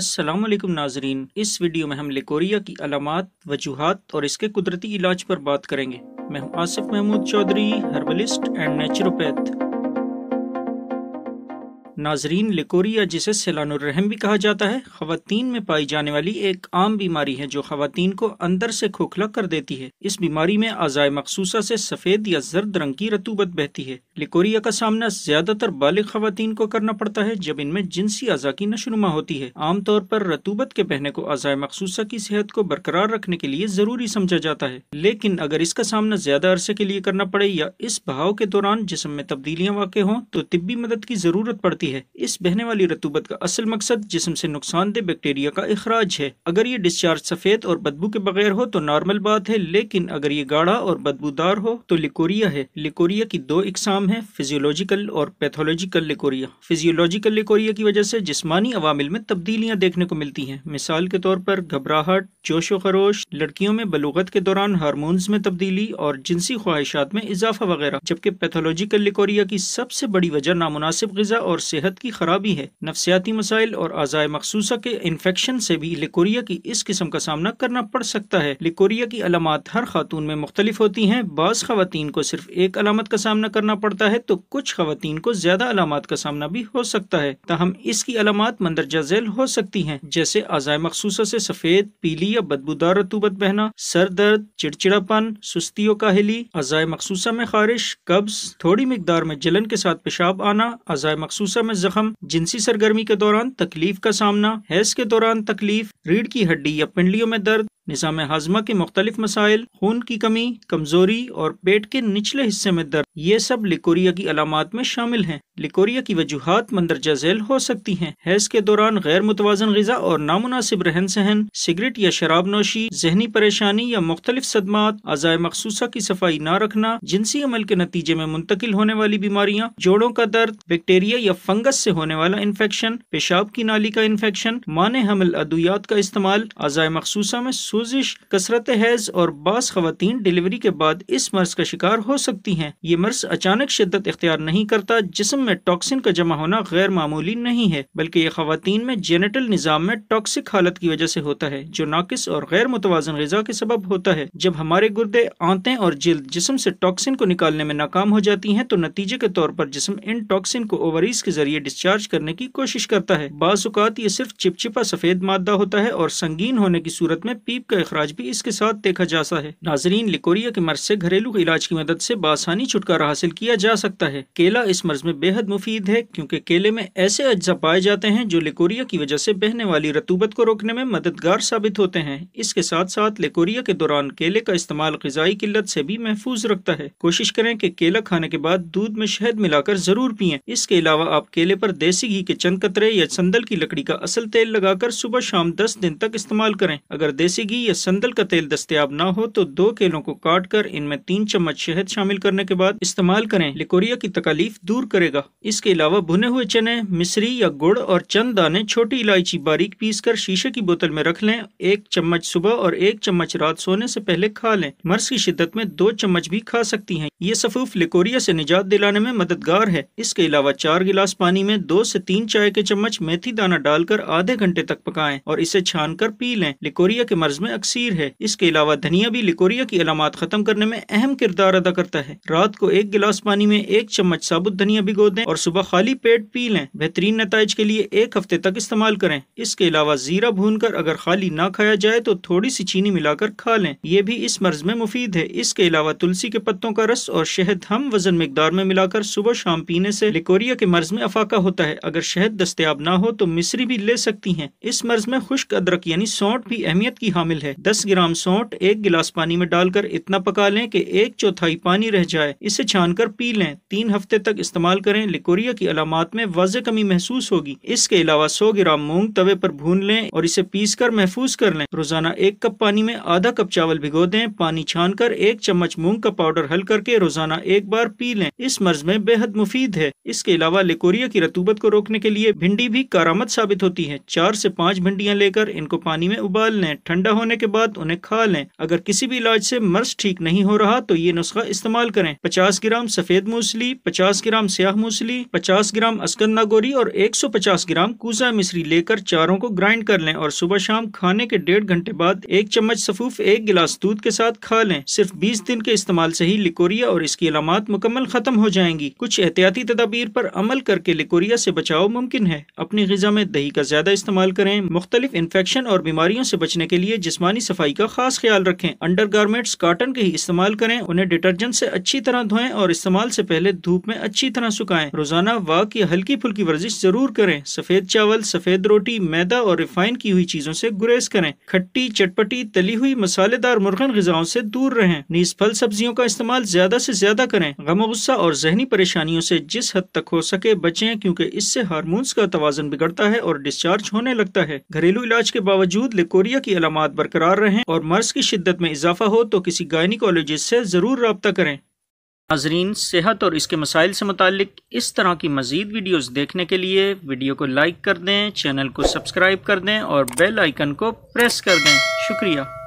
असलम नाजरीन इस वीडियो में हम लिकोरिया की अलामत वजूहत और इसके कुदरती इलाज पर बात करेंगे मैं हूं Asif Mahmood Chaudhary herbalist and naturopath नाजरीन लिकोरिया जिसे सैलानरहम भी कहा जाता है खातन में पाई जाने वाली एक आम बीमारी है जो खातन को अंदर से खोखला कर देती है इस बीमारी में अज़ाय मखसूसा से सफ़ेद या जर्द रंग की रतूबत बहती है लिकोरिया का सामना ज्यादातर बालिग खातन को करना पड़ता है जब इनमें जिनसी अजा की नशोनुमा होती है आमतौर पर रतूबत के पहने को अजाय मखसूसा की सेहत को बरकरार रखने के लिए जरूरी समझा जाता है लेकिन अगर इसका सामना ज्यादा अरसे के लिए करना पड़े या इस बहाव के दौरान जिसम में तब्दीलियां वाक़ हों तो तिब्बी मदद की जरूरत पड़ती है इस बहने वाली रतूबत का असल मकसद जिसम से नुकसानदेह बैक्टीरिया का अखराज है अगर ये डिस्चार्ज सफेद और बदबू के बगैर हो तो नॉर्मल बात है लेकिन अगर ये गाढ़ा और बदबूदार हो तो लिकोरिया है लिकोरिया की दो इकसाम नाम है फिजियोलॉजिकल और पैथोलॉजिकल लिकोरिया फिजियोलॉजिकल लिकोरिया की वजह से जिस्मानी अवामिल में तब्दीलियां देखने को मिलती हैं मिसाल के तौर पर घबराहट जोशो खरोश लड़कियों में बलूगत के दौरान हारमोन्स में तब्दीली और जिनसी ख्वाहिशात में इजाफा वगैरह जबकि पैथोलॉजिकल लिकोरिया की सबसे बड़ी वजह नामनासिब गजा और सेहत की खराबी है नफसियाती मसाइल और आज़ाय मखसूसा के इन्फेक्शन से भी लिकोरिया की इस किस्म का सामना करना पड़ सकता है लिकोरिया की अलामत हर खातून में मुख्तलिफ होती हैं बाज़ खातन को सिर्फ एक अलामत का सामना करना पड़ पड़ता है तो कुछ खातन को ज्यादा अलामत का सामना भी हो सकता है तहम इसकी अलामत मंदरजा झेल हो सकती है जैसे आजाय मखसूस से सफेद पीली या बदबूदार रतूबत बहना सर दर्द चिड़चिड़ापन सुस्तियों का हिली अजाय मखसूसा में खारिश कब्ज थोड़ी मकदार में जलन के साथ पेशाब आना अजाय मखसूसा में जख्म जिनसी सरगर्मी के दौरान तकलीफ का सामना हैस के दौरान तकलीफ रीढ़ की हड्डी या पिंडलियों में दर्द निज़ाम हाजमा के मुख्तलिफ मसाइल खून की कमी कमजोरी और पेट के निचले हिस्से में दर्द ये सब लिकोरिया की अलामत में शामिल हैं लिकोरिया की वजूहत मंदरजा झेल हो सकती हैं हैज के दौरान गैर मुतवाजन गजा और नामनासिब रहन सहन सिगरेट या शराब नोशी जहनी परेशानी या मुख्तलिफ सदमात अजाय मखसूसा की सफाई न रखना जिनसी अमल के नतीजे में मुंतकिल होने वाली बीमारियाँ जोड़ों का दर्द बैक्टेरिया या फंगस ऐसी होने वाला इन्फेक्शन पेशाब की नाली का इन्फेक्शन मान हमल अद्वियात का इस्तेमाल अजाय मखसूसा में सूजिश कसरत हैज और बास खातन डिलीवरी के बाद इस मर्ज का शिकार हो सकती हैं ये मर्ज अचानक शिद्दत इख्तियार नहीं करता जिसम में टॉक्सिन का जमा होना गैर मामूली नहीं है बल्कि ये खातन में जेनेटल निज़ाम में टॉक्सिक हालत की वजह से होता है जो नाकस और गैर मुतवाजन गजा के सबब होता है जब हमारे गुर्दे आंतें और जल्द जिसम से टॉक्सिन को निकालने में नाकाम हो जाती हैं तो नतीजे के तौर पर जिसम इन टॉक्सिन को ओवरीज के जरिए डिस्चार्ज करने की कोशिश करता है बाज़ात ये सिर्फ चिपचिपा सफ़ेद मादा होता है और संगीन होने की सूरत में पी वाजिब का अखराज भी इसके साथ देखा जा सकता है नाजरीन लिकोरिया के मर्ज से घरेलू इलाज की मदद से बासानी छुटकारा हासिल किया जा सकता है केला इस मर्ज में बेहद मुफीद है क्योंकि केले में ऐसे अज्जा पाए जाते हैं जो लिकोरिया की वजह से बहने वाली रतूबत को रोकने में मददगार साबित होते हैं इसके साथ साथ लिकोरिया के दौरान केले का इस्तेमाल गजाई किल्लत से भी महफूज रखता है कोशिश करें कि केला खाने के बाद दूध में शहद मिलाकर जरूर पिए इसके अलावा आप केले पर देसी घी के चंद कतरे या चंदल की लकड़ी का असल तेल लगाकर सुबह शाम दस दिन तक इस्तेमाल करें अगर देसी नारंगी या संदल का तेल दस्तियाब ना हो तो दो केलों को काट कर इनमें तीन चम्मच शहद शामिल करने के बाद इस्तेमाल करें लिकोरिया की तकालीफ दूर करेगा इसके अलावा भुने हुए चने मिश्री या गुड़ और चंद दाने छोटी इलायची बारीक पीस कर शीशे की बोतल में रख लें एक चम्मच सुबह और एक चम्मच रात सोने से पहले खा लें मर्ज की शिद्दत में दो चम्मच भी खा सकती है ये सफूफ लिकोरिया से निजात दिलाने में मददगार है इसके अलावा चार गिलास पानी में दो से तीन चाय के चम्मच मेथी दाना डालकर आधे घंटे तक पकाएं और इसे छान कर पी लें लिकोरिया के मर्ज में अक्सर है इसके अलावा धनिया भी लिकोरिया की अलामत खत्म करने में अहम किरदार अदा करता है रात को एक गिलास पानी में एक चम्मच साबुत धनिया भिगो दें और सुबह खाली पेट पी लें बेहतरीन नतज के लिए एक हफ्ते तक इस्तेमाल करें इसके अलावा जीरा भून कर अगर खाली ना खाया जाए तो थोड़ी सी चीनी मिलाकर खा लें ये भी इस मर्ज में मुफीद है इसके अलावा तुलसी के पत्तों का रस और शहद हम वजन मकदार में मिलाकर सुबह शाम पीने से लिकोरिया के मर्ज में अफाका होता है अगर शहद दस्तियाब ना हो तो मिसरी भी ले सकती हैं इस मर्ज में खुश्क अदरक यानी सौंठ भी अहमियत की हामिल शामिल है दस ग्राम सौंठ एक गिलास पानी में डालकर इतना पका लें कि एक चौथाई पानी रह जाए इसे छान कर पी लें तीन हफ्ते तक इस्तेमाल करें लिकोरिया की अलामत में वाज कमी महसूस होगी इसके अलावा सौ ग्राम मूंग तवे पर भून लें और इसे पीस कर महफूज कर लें रोजाना एक कप पानी में आधा कप चावल भिगो दें पानी छान कर एक चम्मच मूंग का पाउडर हल करके रोजाना एक बार पी लें इस मर्ज में बेहद मुफीद है इसके अलावा लिकोरिया की रतूबत को रोकने के लिए भिंडी भी कारामद साबित होती है चार से पाँच भिंडियाँ लेकर इनको पानी में उबाल लें ठंडा होने के बाद उन्हें खा लें अगर किसी भी इलाज से मर्ज ठीक नहीं हो रहा तो ये नुस्खा इस्तेमाल करें पचास ग्राम सफेद मूसली पचास ग्राम स्याह मूसली पचास ग्राम अस्कंदा गोरी और एक सौ पचास ग्राम कूजा मिश्री लेकर चारों को ग्राइंड कर लें और सुबह शाम खाने के डेढ़ घंटे बाद एक चम्मच सफूफ एक गिलास दूध के साथ खा लें सिर्फ बीस दिन के इस्तेमाल से ही लिकोरिया और इसकी अलामत मुकम्मल खत्म हो जाएंगी कुछ एहतियाती तदाबीर पर अमल करके लिकोरिया से बचाव मुमकिन है अपनी गजा में दही का ज्यादा इस्तेमाल करें मुख्तलिफ इन्फेक्शन और बीमारियों से बचने के लिए जिसमानी सफाई का खास ख्याल रखें अंडर गारमेंट्स काटन के ही इस्तेमाल करें उन्हें डिटर्जेंट से अच्छी तरह धोएं और इस्तेमाल से पहले धूप में अच्छी तरह सुखाएं रोजाना वाक या हल्की फुल्की वर्जिश जरूर करें सफेद चावल सफेद रोटी मैदा और रिफाइन की हुई चीजों से गुरेज करें खट्टी चटपटी तली हुई मसालेदार मुर्गन गजाओं से दूर रहें नीज फल सब्जियों का इस्तेमाल ज्यादा से ज्यादा करें गम गुस्सा और जहनी परेशानियों से जिस हद तक हो सके बचें क्योंकि इससे हार्मोन्स का तोजन बिगड़ता है और डिस्चार्ज होने लगता है घरेलू इलाज के बावजूद लेकोरिया की अलामत हालात बरकरार रहें और मर्ज की शिद्दत में इजाफा हो तो किसी गायनिकोलॉजिस्ट से ज़रूर रबता करें नाजरीन सेहत और इसके मसाइल से मुतल इस तरह की मज़ीद वीडियोज देखने के लिए वीडियो को लाइक कर दें चैनल को सब्सक्राइब कर दें और बेल आइकन को प्रेस कर दें शुक्रिया